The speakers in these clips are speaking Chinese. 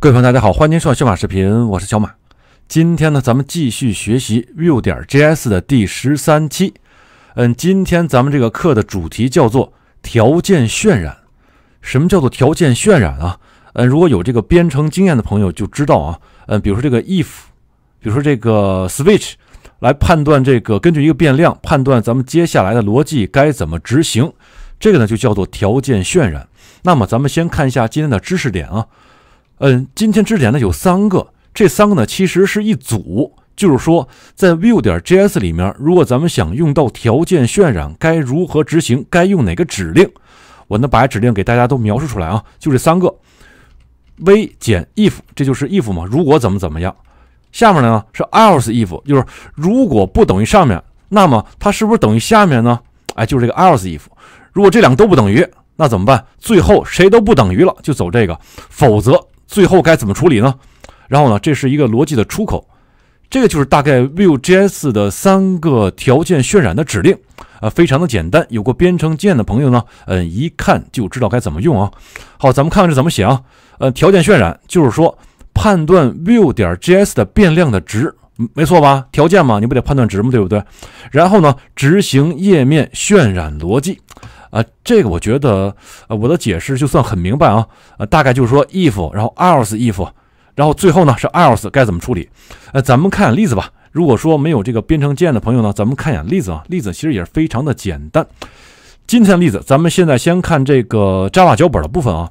各位朋友，大家好，欢迎收看小马视频，我是小马。今天呢，咱们继续学习 Vue 点 JS 的第十三期。嗯，今天咱们这个课的主题叫做条件渲染。什么叫做条件渲染啊？嗯，如果有这个编程经验的朋友就知道啊。嗯，比如说这个 if，比如说这个 switch，来判断这个根据一个变量判断咱们接下来的逻辑该怎么执行。这个呢，就叫做条件渲染。那么咱们先看一下今天的知识点啊。嗯，今天之前呢有三个，这三个呢其实是一组，就是说在 Vue 点 JS 里面，如果咱们想用到条件渲染，该如何执行？该用哪个指令？我呢把指令给大家都描述出来啊，就这三个，V 减 If，这就是 If 嘛，如果怎么怎么样？下面呢是 Else If，就是如果不等于上面，那么它是不是等于下面呢？哎，就是这个 Else If，如果这两个都不等于，那怎么办？最后谁都不等于了，就走这个，否则。最后该怎么处理呢？然后呢，这是一个逻辑的出口，这个就是大概 Vue JS 的三个条件渲染的指令，啊，非常的简单。有过编程经验的朋友呢，嗯，一看就知道该怎么用啊。好，咱们看看这怎么写啊？呃，条件渲染就是说判断 Vue 点 JS 的变量的值，没错吧？条件嘛，你不得判断值吗？对不对？然后呢，执行页面渲染逻辑。啊，这个我觉得，呃，我的解释就算很明白啊，呃，大概就是说 if，然后 else if，然后最后呢是 else，该怎么处理？呃，咱们看例子吧。如果说没有这个编程经验的朋友呢，咱们看一眼例子啊。例子其实也是非常的简单。今天的例子，咱们现在先看这个 Java 脚本的部分啊。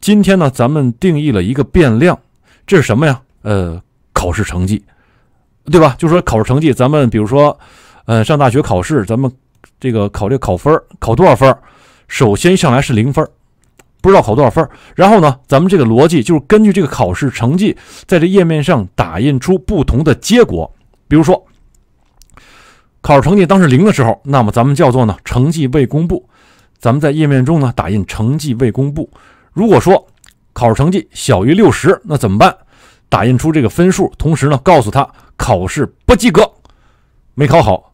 今天呢，咱们定义了一个变量，这是什么呀？呃，考试成绩，对吧？就说考试成绩，咱们比如说，呃，上大学考试，咱们。这个考这个考分考多少分首先上来是零分不知道考多少分然后呢，咱们这个逻辑就是根据这个考试成绩，在这页面上打印出不同的结果。比如说，考试成绩当时零的时候，那么咱们叫做呢成绩未公布。咱们在页面中呢打印成绩未公布。如果说考试成绩小于六十，那怎么办？打印出这个分数，同时呢告诉他考试不及格，没考好。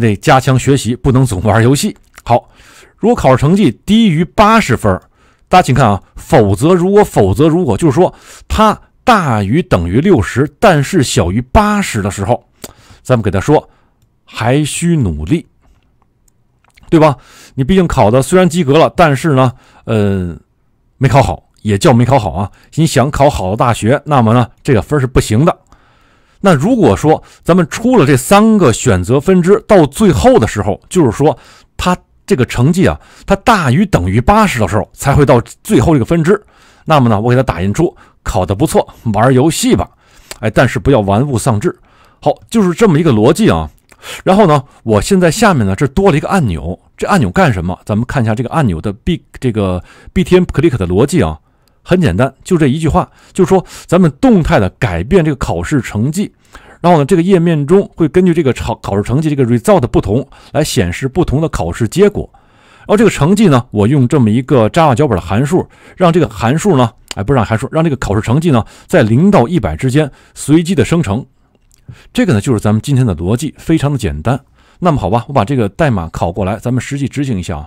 得加强学习，不能总玩游戏。好，如果考试成绩低于八十分，大家请看啊。否则，如果否则如果就是说它大于等于六十，但是小于八十的时候，咱们给他说还需努力，对吧？你毕竟考的虽然及格了，但是呢，呃，没考好，也叫没考好啊。你想考好的大学，那么呢，这个分是不行的。那如果说咱们出了这三个选择分支，到最后的时候，就是说他这个成绩啊，他大于等于八十的时候，才会到最后这个分支。那么呢，我给它打印出考得不错，玩游戏吧，哎，但是不要玩物丧志。好，就是这么一个逻辑啊。然后呢，我现在下面呢，这多了一个按钮，这按钮干什么？咱们看一下这个按钮的 B 这个 B T N Click 的逻辑啊。很简单，就这一句话，就说咱们动态的改变这个考试成绩，然后呢，这个页面中会根据这个考考试成绩这个 result 不同来显示不同的考试结果。然后这个成绩呢，我用这么一个 Java 脚本的函数，让这个函数呢，哎，不，让函数，让这个考试成绩呢，在零到一百之间随机的生成。这个呢，就是咱们今天的逻辑，非常的简单。那么好吧，我把这个代码拷过来，咱们实际执行一下啊。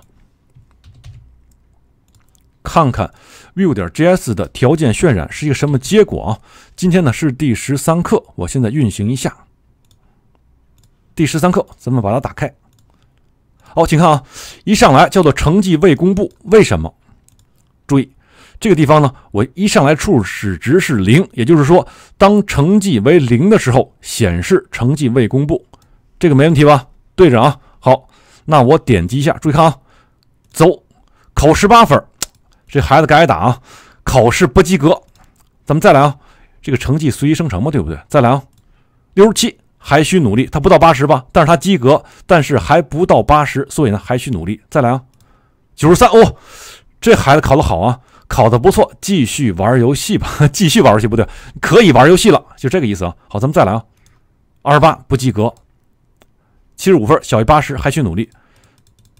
看看 Vue 点 JS 的条件渲染是一个什么结果啊？今天呢是第十三课，我现在运行一下。第十三课，咱们把它打开。好，请看啊，一上来叫做成绩未公布，为什么？注意这个地方呢，我一上来初始值是零，也就是说，当成绩为零的时候，显示成绩未公布，这个没问题吧？对着啊，好，那我点击一下，注意看啊，走，考十八分。这孩子该挨打啊！考试不及格，咱们再来啊！这个成绩随机生成嘛，对不对？再来啊！六十七，还需努力。他不到八十吧？但是他及格，但是还不到八十，所以呢，还需努力。再来啊！九十三哦，这孩子考得好啊，考的不错，继续玩游戏吧，继续玩游戏不对，可以玩游戏了，就这个意思啊。好，咱们再来啊！二十八不及格，七十五分小于八十，还需努力。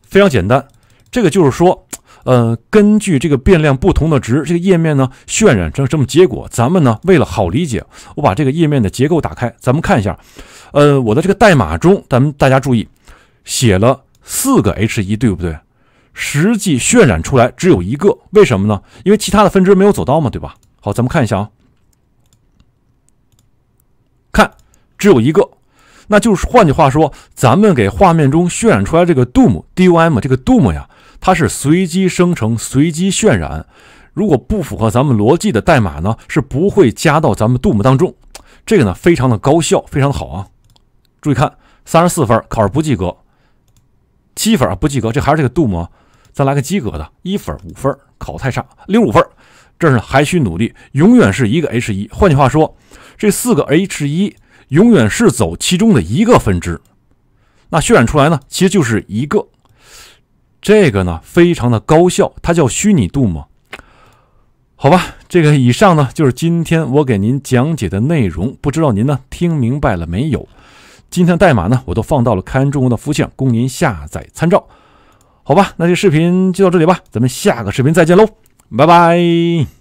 非常简单，这个就是说。呃，根据这个变量不同的值，这个页面呢渲染成什么结果？咱们呢为了好理解，我把这个页面的结构打开，咱们看一下。呃，我的这个代码中，咱们大家注意写了四个 h 一对不对？实际渲染出来只有一个，为什么呢？因为其他的分支没有走到嘛，对吧？好，咱们看一下啊，看只有一个，那就是换句话说，咱们给画面中渲染出来这个 dom，dom o 这个 dom 呀。它是随机生成、随机渲染。如果不符合咱们逻辑的代码呢，是不会加到咱们 Doom 当中。这个呢，非常的高效，非常的好啊。注意看，三十四分考试不及格，七分啊不及格。这还是这个 Doom 啊。再来个及格的，一分五分考太差，六五分，这是还需努力。永远是一个 H 一，换句话说，这四个 H 一永远是走其中的一个分支。那渲染出来呢，其实就是一个。这个呢，非常的高效，它叫虚拟度吗？好吧，这个以上呢，就是今天我给您讲解的内容，不知道您呢听明白了没有？今天的代码呢，我都放到了开源中文的福相，供您下载参照。好吧，那这视频就到这里吧，咱们下个视频再见喽，拜拜。